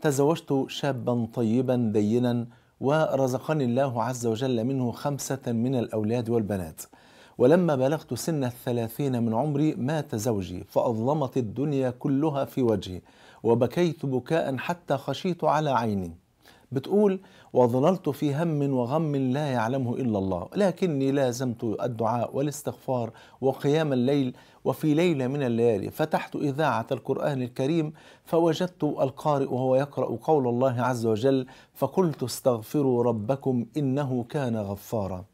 تزوجت شابا طيبا دينا ورزقني الله عز وجل منه خمسة من الأولاد والبنات ولما بلغت سن الثلاثين من عمري مات زوجي فأظلمت الدنيا كلها في وجهي وبكيت بكاء حتى خشيت على عيني بتقول وظللت في هم وغم لا يعلمه الا الله لكني لازمت الدعاء والاستغفار وقيام الليل وفي ليله من الليالي فتحت اذاعه القران الكريم فوجدت القارئ وهو يقرا قول الله عز وجل فقلت استغفروا ربكم انه كان غفارا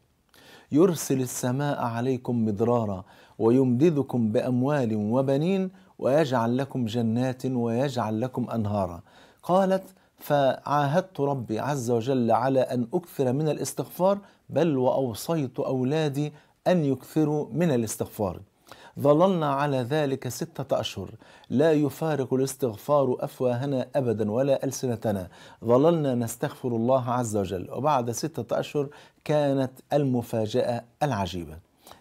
يرسل السماء عليكم مدرارا ويمددكم باموال وبنين ويجعل لكم جنات ويجعل لكم انهارا قالت فعاهدت ربي عز وجل على أن أكثر من الاستغفار بل وأوصيت أولادي أن يكثروا من الاستغفار ظللنا على ذلك ستة أشهر لا يفارق الاستغفار أفواهنا أبدا ولا ألسنتنا ظللنا نستغفر الله عز وجل وبعد ستة أشهر كانت المفاجأة العجيبة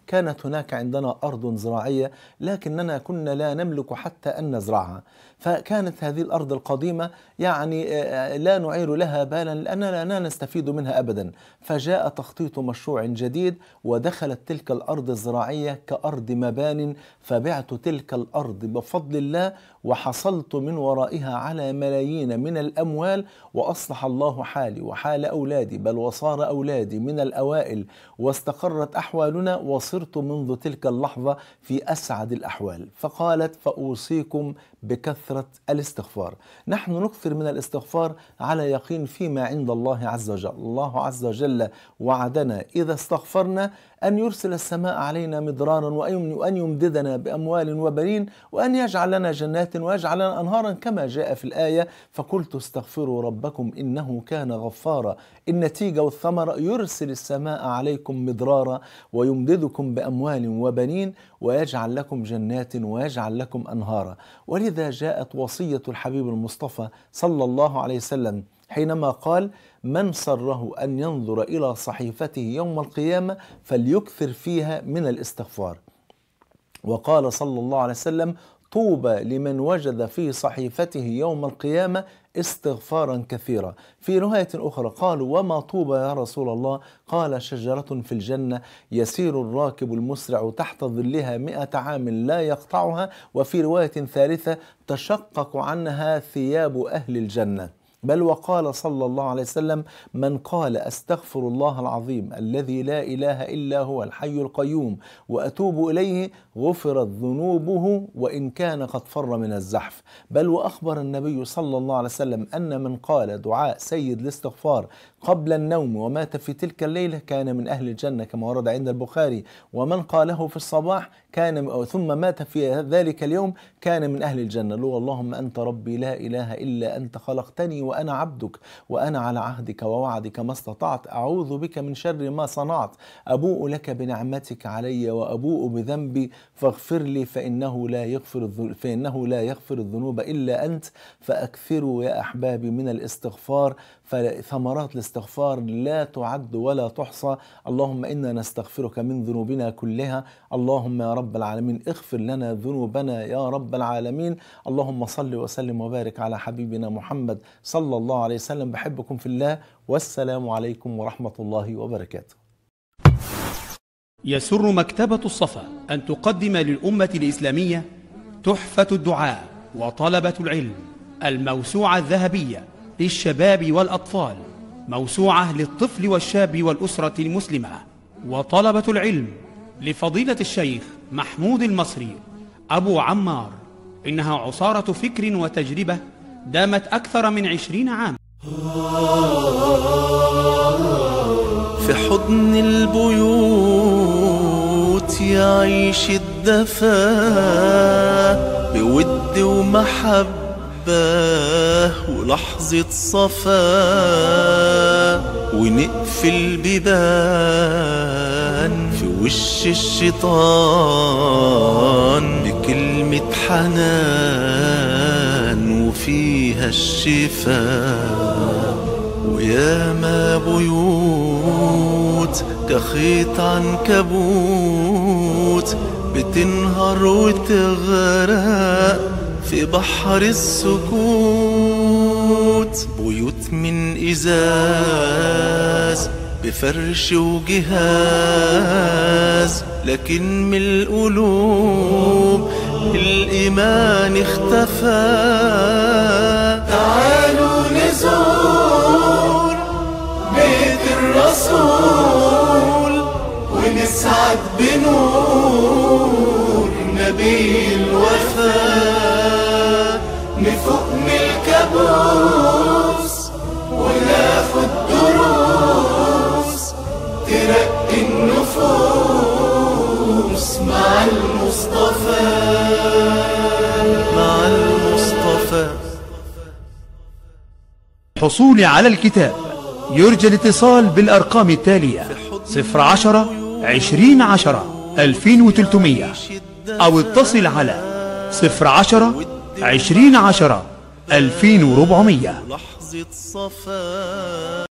كانت هناك عندنا أرض زراعية لكننا كنا لا نملك حتى أن نزرعها فكانت هذه الأرض القديمة يعني آه، آه، لا نعير لها بالا لأننا لا نستفيد منها أبدا فجاء تخطيط مشروع جديد ودخلت تلك الأرض الزراعية كأرض مبان فبعت تلك الأرض بفضل الله وحصلت من ورائها على ملايين من الأموال وأصلح الله حالي وحال أولادي بل وصار أولادي من الأوائل واستقرت أحوالنا وصرنا صرت منذ تلك اللحظة في أسعد الأحوال فقالت فأوصيكم بكثرة الاستغفار نحن نكثر من الاستغفار على يقين فيما عند الله عز وجل الله عز وجل وعدنا إذا استغفرنا أن يرسل السماء علينا مدرارا وأن يمددنا بأموال وبنين وأن يجعل لنا جنات ويجعل لنا أنهارا كما جاء في الآية فقلت استغفروا ربكم إنه كان غفارا النتيجة والثمرة يرسل السماء عليكم مدرارا ويمددكم بأموال وبنين ويجعل لكم جنات ويجعل لكم أنهارا ولذا جاءت وصية الحبيب المصطفى صلى الله عليه وسلم حينما قال من سره أن ينظر إلى صحيفته يوم القيامة فليكثر فيها من الاستغفار وقال صلى الله عليه وسلم طوبى لمن وجد في صحيفته يوم القيامة استغفارا كثيرا في رواية أخرى قالوا وما طوبى يا رسول الله قال شجرة في الجنة يسير الراكب المسرع تحت ظلها مئة عام لا يقطعها وفي رواية ثالثة تشقق عنها ثياب أهل الجنة بل وقال صلى الله عليه وسلم من قال استغفر الله العظيم الذي لا اله الا هو الحي القيوم واتوب اليه غفرت ذنوبه وان كان قد فر من الزحف بل واخبر النبي صلى الله عليه وسلم ان من قال دعاء سيد الاستغفار قبل النوم ومات في تلك الليله كان من اهل الجنه كما ورد عند البخاري ومن قاله في الصباح كان ثم مات في ذلك اليوم كان من اهل الجنه اللهم انت ربي لا اله الا انت خلقتني و وأنا عبدك وأنا على عهدك ووعدك ما استطعت أعوذ بك من شر ما صنعت أبوء لك بنعمتك علي وأبوء بذنبي فاغفر لي فإنه لا يغفر فإنه لا يغفر الذنوب إلا أنت فأكثروا يا أحبابي من الاستغفار فثمرات الاستغفار لا تعد ولا تحصى اللهم إنا نستغفرك من ذنوبنا كلها اللهم يا رب العالمين اغفر لنا ذنوبنا يا رب العالمين اللهم صل وسلم وبارك على حبيبنا محمد صلى صلى الله عليه وسلم بحبكم في الله والسلام عليكم ورحمة الله وبركاته يسر مكتبة الصفا أن تقدم للأمة الإسلامية تحفة الدعاء وطلبة العلم الموسوعة الذهبية للشباب والأطفال موسوعة للطفل والشاب والأسرة المسلمة وطلبة العلم لفضيلة الشيخ محمود المصري أبو عمار إنها عصارة فكر وتجربة دامت أكثر من عشرين عام في حضن البيوت يعيش الدفا بود ومحبة ولحظة صفا ونقفل بيبان في وش الشيطان بكلمة حنان فيها الشفاء وياما بيوت كخيط عنكبوت بتنهار وتغرق في بحر السكوت بيوت من إزاز بفرش وجهاز لكن من القلوب الإيمان اختفى تعالوا نزور بيت الرسول ونسعد بنور نبي الوفاء نفوق المصطفى مع المصطفى حصولي على الكتاب يرجى الاتصال بالأرقام التالية صفر عشرة عشرين عشرة ألفين وتلتمية أو اتصل على صفر عشرة عشرين عشرة ألفين وربعمية لحظة صفا